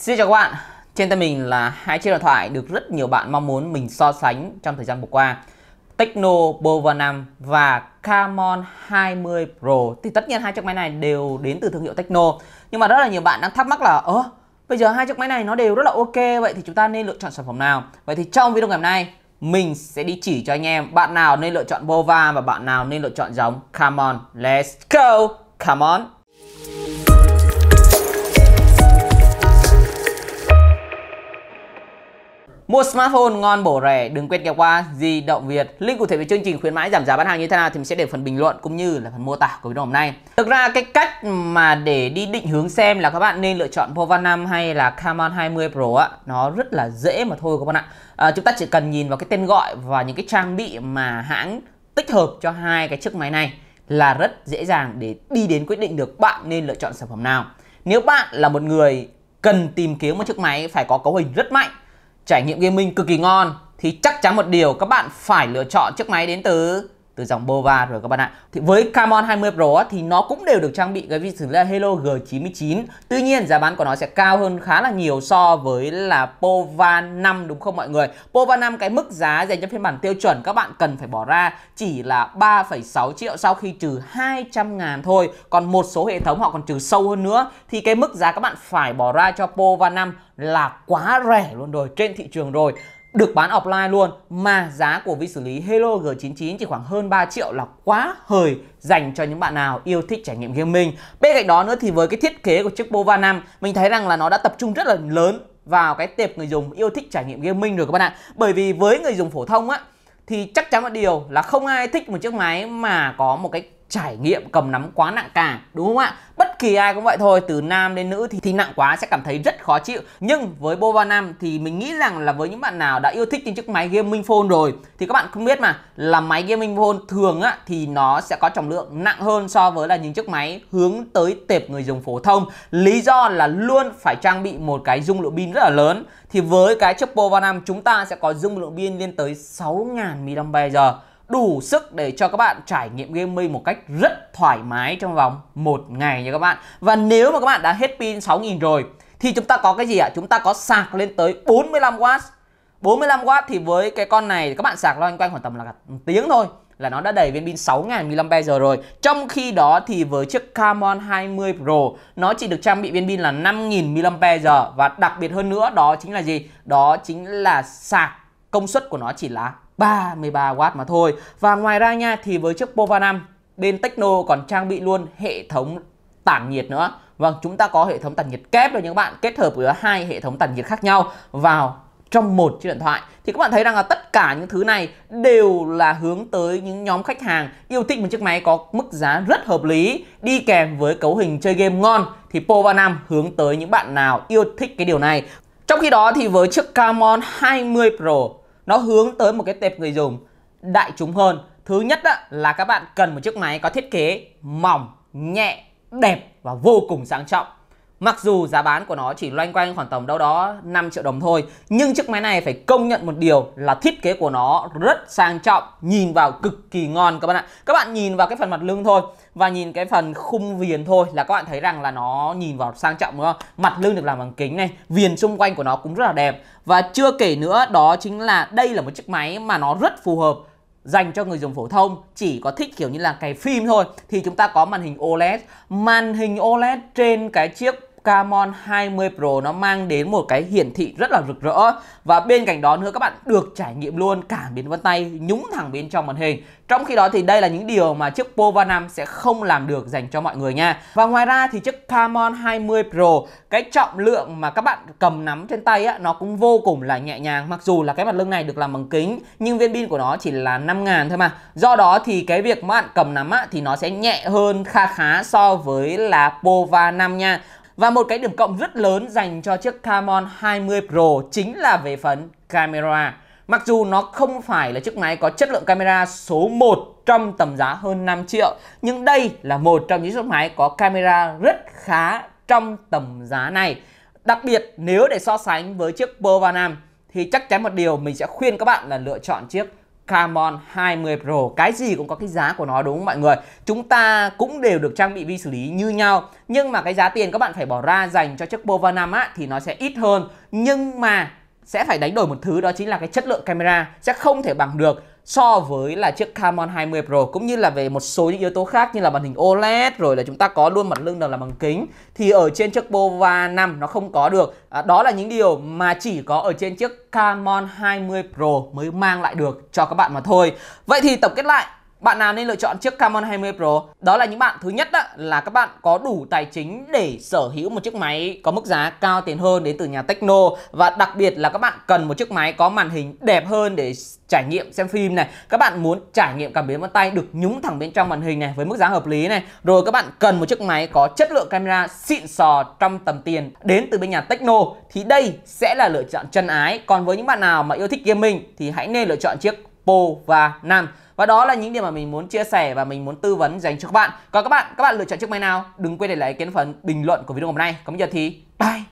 Xin chào các bạn, trên tay mình là hai chiếc điện thoại được rất nhiều bạn mong muốn mình so sánh trong thời gian vừa qua. Techno Bova 5 và Camon 20 Pro thì tất nhiên hai chiếc máy này đều đến từ thương hiệu Techno. Nhưng mà rất là nhiều bạn đang thắc mắc là ơ bây giờ hai chiếc máy này nó đều rất là ok vậy thì chúng ta nên lựa chọn sản phẩm nào? Vậy thì trong video ngày hôm nay mình sẽ đi chỉ cho anh em bạn nào nên lựa chọn Bova và bạn nào nên lựa chọn giống Camon. Let's go. Camon. Mua smartphone ngon bổ rẻ đừng quên kéo qua di động Việt. Link cụ thể về chương trình khuyến mãi giảm giá bán hàng như thế nào thì mình sẽ để phần bình luận cũng như là phần mô tả của video hôm nay. Thực ra cái cách mà để đi định hướng xem là các bạn nên lựa chọn Pova 5 hay là Camon 20 Pro á, nó rất là dễ mà thôi các bạn ạ. À, chúng ta chỉ cần nhìn vào cái tên gọi và những cái trang bị mà hãng tích hợp cho hai cái chiếc máy này là rất dễ dàng để đi đến quyết định được bạn nên lựa chọn sản phẩm nào. Nếu bạn là một người cần tìm kiếm một chiếc máy phải có cấu hình rất mạnh trải nghiệm gaming cực kỳ ngon thì chắc chắn một điều các bạn phải lựa chọn chiếc máy đến từ từ dòng Bova rồi các bạn ạ. Thì với Camon 20 Pro thì nó cũng đều được trang bị cái vi xử lý Hello G99. Tuy nhiên giá bán của nó sẽ cao hơn khá là nhiều so với là Pova 5 đúng không mọi người? Pova 5 cái mức giá dành cho phiên bản tiêu chuẩn các bạn cần phải bỏ ra chỉ là 3,6 triệu sau khi trừ 200 ngàn thôi. Còn một số hệ thống họ còn trừ sâu hơn nữa thì cái mức giá các bạn phải bỏ ra cho Pova 5 là quá rẻ luôn rồi trên thị trường rồi được bán offline luôn mà giá của vi xử lý Hero G99 chỉ khoảng hơn 3 triệu là quá hời dành cho những bạn nào yêu thích trải nghiệm gaming. Bên cạnh đó nữa thì với cái thiết kế của chiếc Pova 5 mình thấy rằng là nó đã tập trung rất là lớn vào cái tệp người dùng yêu thích trải nghiệm gaming rồi các bạn ạ. Bởi vì với người dùng phổ thông á thì chắc chắn một điều là không ai thích một chiếc máy mà có một cái trải nghiệm cầm nắm quá nặng càng đúng không ạ bất kỳ ai cũng vậy thôi từ nam đến nữ thì, thì nặng quá sẽ cảm thấy rất khó chịu nhưng với bova nam thì mình nghĩ rằng là với những bạn nào đã yêu thích những chiếc máy gaming phone rồi thì các bạn không biết mà là máy gaming phone thường á thì nó sẽ có trọng lượng nặng hơn so với là những chiếc máy hướng tới tệp người dùng phổ thông lý do là luôn phải trang bị một cái dung lượng pin rất là lớn thì với cái chiếc bova nam chúng ta sẽ có dung lượng pin lên tới 6.000 mAh đủ sức để cho các bạn trải nghiệm game gaming một cách rất thoải mái trong vòng một ngày nha các bạn và nếu mà các bạn đã hết pin 6000 rồi thì chúng ta có cái gì ạ chúng ta có sạc lên tới 45W 45W thì với cái con này các bạn sạc loanh quanh khoảng tầm là một tiếng thôi là nó đã đầy viên pin 6.000 mAh rồi Trong khi đó thì với chiếc Camon 20 Pro Nó chỉ được trang bị viên pin là 5.000 mAh Và đặc biệt hơn nữa đó chính là gì? Đó chính là sạc công suất của nó chỉ là 33W mà thôi. Và ngoài ra nha thì với chiếc Pova 5 bên Techno còn trang bị luôn hệ thống tản nhiệt nữa. Vâng, chúng ta có hệ thống tản nhiệt kép rồi những bạn kết hợp với hai hệ thống tản nhiệt khác nhau vào trong một chiếc điện thoại thì các bạn thấy rằng là tất cả những thứ này đều là hướng tới những nhóm khách hàng yêu thích một chiếc máy có mức giá rất hợp lý đi kèm với cấu hình chơi game ngon thì Pova 5 hướng tới những bạn nào yêu thích cái điều này trong khi đó thì với chiếc Camon 20 Pro nó hướng tới một cái tệp người dùng đại chúng hơn thứ nhất đó là các bạn cần một chiếc máy có thiết kế mỏng nhẹ đẹp và vô cùng sang trọng Mặc dù giá bán của nó chỉ loanh quanh khoảng tầm đâu đó 5 triệu đồng thôi Nhưng chiếc máy này phải công nhận một điều là thiết kế của nó rất sang trọng Nhìn vào cực kỳ ngon các bạn ạ Các bạn nhìn vào cái phần mặt lưng thôi Và nhìn cái phần khung viền thôi là các bạn thấy rằng là nó nhìn vào sang trọng đúng không? Mặt lưng được làm bằng kính này Viền xung quanh của nó cũng rất là đẹp Và chưa kể nữa đó chính là đây là một chiếc máy mà nó rất phù hợp dành cho người dùng phổ thông chỉ có thích kiểu như là cái phim thôi thì chúng ta có màn hình OLED màn hình OLED trên cái chiếc Camon 20 Pro nó mang đến một cái hiển thị rất là rực rỡ và bên cạnh đó nữa các bạn được trải nghiệm luôn cả biến vân tay nhúng thẳng bên trong màn hình. Trong khi đó thì đây là những điều mà chiếc Pova 5 sẽ không làm được dành cho mọi người nha. Và ngoài ra thì chiếc Camon 20 Pro cái trọng lượng mà các bạn cầm nắm trên tay á nó cũng vô cùng là nhẹ nhàng mặc dù là cái mặt lưng này được làm bằng kính nhưng viên pin của nó chỉ là 5000 thôi mà. Do đó thì cái việc mà bạn cầm nắm á thì nó sẽ nhẹ hơn kha khá so với là Pova 5 nha. Và một cái điểm cộng rất lớn dành cho chiếc Camon 20 Pro chính là về phần camera. Mặc dù nó không phải là chiếc máy có chất lượng camera số 1 trong tầm giá hơn 5 triệu Nhưng đây là một trong những chiếc máy có camera rất khá trong tầm giá này Đặc biệt nếu để so sánh với chiếc Pro Nam Thì chắc chắn một điều mình sẽ khuyên các bạn là lựa chọn chiếc Camon 20 Pro Cái gì cũng có cái giá của nó đúng không mọi người Chúng ta cũng đều được trang bị vi xử lý như nhau Nhưng mà cái giá tiền các bạn phải bỏ ra dành cho chiếc Bova 5 á, thì nó sẽ ít hơn Nhưng mà sẽ phải đánh đổi một thứ đó chính là cái chất lượng camera sẽ không thể bằng được so với là chiếc Camon 20 Pro cũng như là về một số những yếu tố khác như là màn hình OLED rồi là chúng ta có luôn mặt lưng là bằng kính thì ở trên chiếc Bova 5 nó không có được à, đó là những điều mà chỉ có ở trên chiếc Camon 20 Pro mới mang lại được cho các bạn mà thôi vậy thì tổng kết lại bạn nào nên lựa chọn chiếc Camon 20 Pro? Đó là những bạn thứ nhất đó, là các bạn có đủ tài chính để sở hữu một chiếc máy có mức giá cao tiền hơn đến từ nhà Techno và đặc biệt là các bạn cần một chiếc máy có màn hình đẹp hơn để trải nghiệm xem phim này. Các bạn muốn trải nghiệm cảm biến vân tay được nhúng thẳng bên trong màn hình này với mức giá hợp lý này. Rồi các bạn cần một chiếc máy có chất lượng camera xịn sò trong tầm tiền đến từ bên nhà Techno thì đây sẽ là lựa chọn chân ái. Còn với những bạn nào mà yêu thích gaming thì hãy nên lựa chọn chiếc Po và Nam. Và đó là những điểm mà mình muốn chia sẻ và mình muốn tư vấn dành cho các bạn. Còn các bạn, các bạn lựa chọn chiếc máy nào? Đừng quên để lại ý kiến phần bình luận của video hôm nay. Còn bây giờ thì bye.